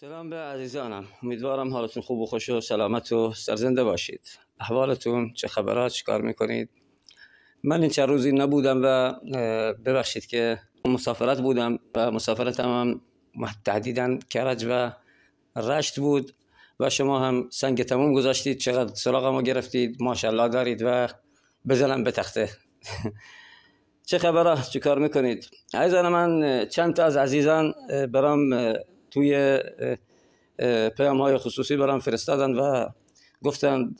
سلام به عزیزانم امیدوارم حالتون خوب و خوش و سلامت و سرزنده باشید احوالتون چه خبرات چه کار میکنید من این چند روزی نبودم و ببخشید که مسافرت بودم و مسافرت هم تهدیدا کرج و رشت بود و شما هم سنگ تموم گذاشتید چقدر سراغ ما گرفتید ماشالله دارید و بزنم به تخته چه خبره چه کار میکنید عزیزان من چند تا از عزیزان برام توی پیام های خصوصی برام فرستادن و گفتند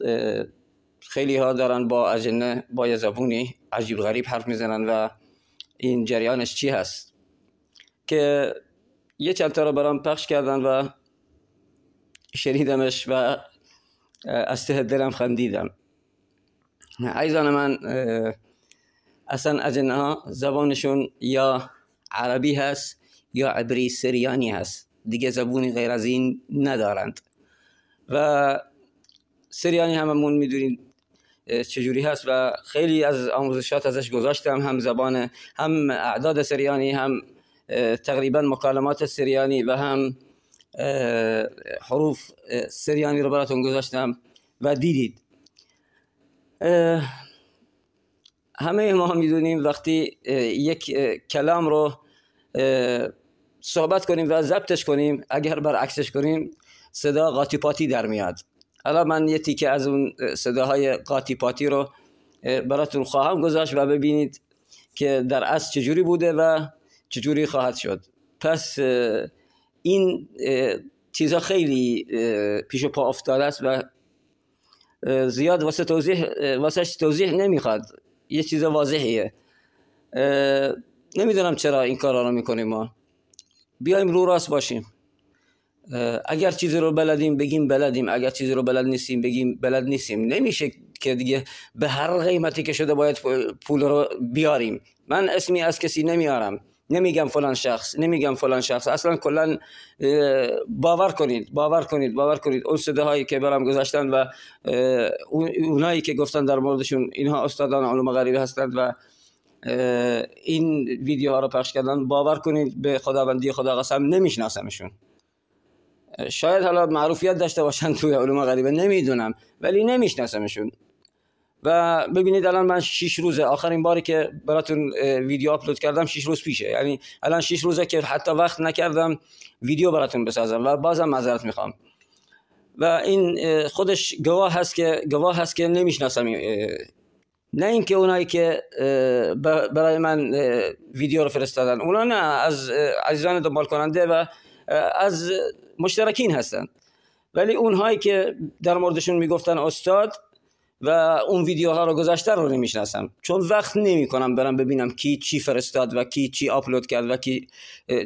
خیلی ها دارن با اجنه با یه زبونی عجیب غریب حرف میزنن و این جریانش چی هست که یه چند رو برام پخش کردن و شنیدمش و از ته دلم خندیدم ایزان من اصلا اجنه ها زبانشون یا عربی هست یا عبری سریانی هست دیگه زبونی غیر از این ندارند و سریانی هممون میدونید چجوری هست و خیلی از آموزشات ازش گذاشتم هم زبان هم اعداد سریانی هم تقریبا مکالمات سریانی و هم حروف سریانی رو براتون گذاشتم و دیدید همه ما میدونیم وقتی یک کلام رو صحبت کنیم و ضبطش کنیم اگر برعکسش کنیم صدا قاطی پاتی در میاد الان من یه تیکه از اون صداهای قاطی پاتی رو براتون خواهم گذاشت و ببینید که در اصل چجوری بوده و چجوری خواهد شد پس این چیزا خیلی پیش و پا افتاده است و زیاد واسه توضیح واسه توضیح نمیخواد یه چیز واضحیه نمیدونم چرا این کارا رو میکنیم ما بیایم رو راست باشیم اگر چیزی رو بلدیم بگیم بلدیم اگر چیزی رو بلد نیستیم بگیم بلد نیستیم نمیشه که دیگه به هر قیمتی که شده باید پول رو بیاریم من اسمی از کسی نمیارم نمیگم فلان شخص نمیگم فلان شخص اصلا کلا باور کنید باور کنید باور کنید اون صداهایی که برام گذاشتن و اونایی که گفتن در موردشون اینها استادان علوم غریبی هستند و این ویدیوها رو پخش کردن باور کنید به خداوندی خدا قسم نمیشناسمشون شاید حالا معروفیت داشته باشن توی علوم غریبه نمیدونم ولی نمیشناسمشون و ببینید الان من 6 روزه آخرین باری که براتون ویدیو آپلود کردم 6 روز پیشه یعنی الان 6 روزه که حتی وقت نکردم ویدیو براتون بسازم و بازم معذرت میخوام و این خودش گواه هست که گواه هست که نمیشناسم نه اینکه اونایی که برای من ویدیو رو فرستادن اونا نه از عزیزان دنبال کننده و از مشترکین هستن ولی اونهایی که در موردشون میگفتن استاد و اون ویدیوها رو گذشته رو نمیشناسم چون وقت نمیکنم برم ببینم کی چی فرستاد و کی چی آپلود کرد و کی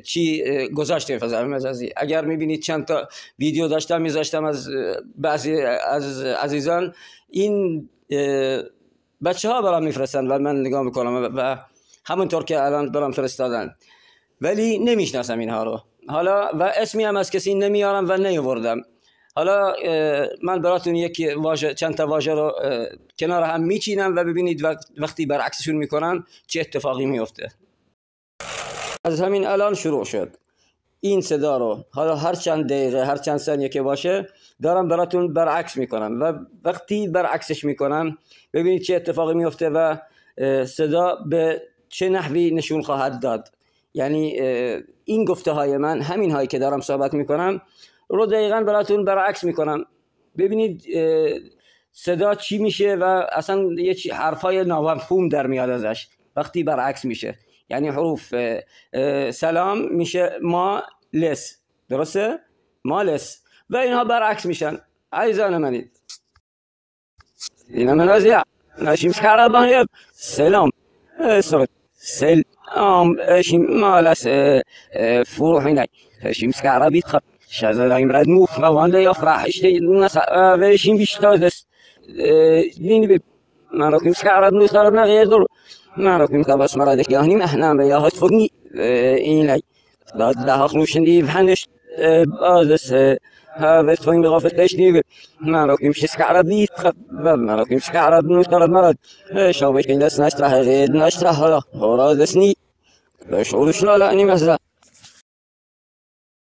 چی گذاشته فضا اگر میبینید چند تا ویدیو داشتم میذاشتم از بعضی از عزیزان این بچه ها برام میفرستند و من نگاه میکنم و همونطور که الان برام فرستادن ولی نمیشناسم اینها رو حالا و اسمی هم از کسی نمیارم و نیوردم حالا من براتون یک واژه چند تا واژه رو کنار هم میچینم و ببینید وقتی برعکسشون میکنن چه اتفاقی میفته از همین الان شروع شد این صدا رو حالا هر چند دقیقه هر چند ثانیه که باشه دارم براتون برعکس میکنم و وقتی برعکسش میکنم، ببینید چه اتفاقی میفته و صدا به چه نحوی نشون خواهد داد یعنی این گفته های من همین هایی که دارم صحبت میکنم رو دقیقا براتون برعکس میکنم ببینید صدا چی میشه و اصلا یه حرف های نامفهوم در میاد ازش وقتی برعکس میشه يعني حروف آه، آه، سلام مش ما لس درسه ما لس بينها برعكس مشان عايز انا ماني این من ازياء از نشیم سرابان سلام آه، سرد سلام اشي اشیم مالس فروح هناك اشیم سكعربي تخط شازل رد موف موان لا يفرح اشتي اشي اشیم بشتازس دين بيب نعرف شعرت نصرنا غير نعرف نتا بس مرة ذيك يهني مهنا ما يهت فقني إلي بعد لها خروش اللي بحنش بازس هذا تفهم بغافة تشنيب نعرف يمشي سكعرب يتخف نعرف يمشي سكعرب نصرت مرض شو بيش كي إيه، ناس نشترها غير نشترها هلا هو رازسني شعور إيه، شلا اني مثلا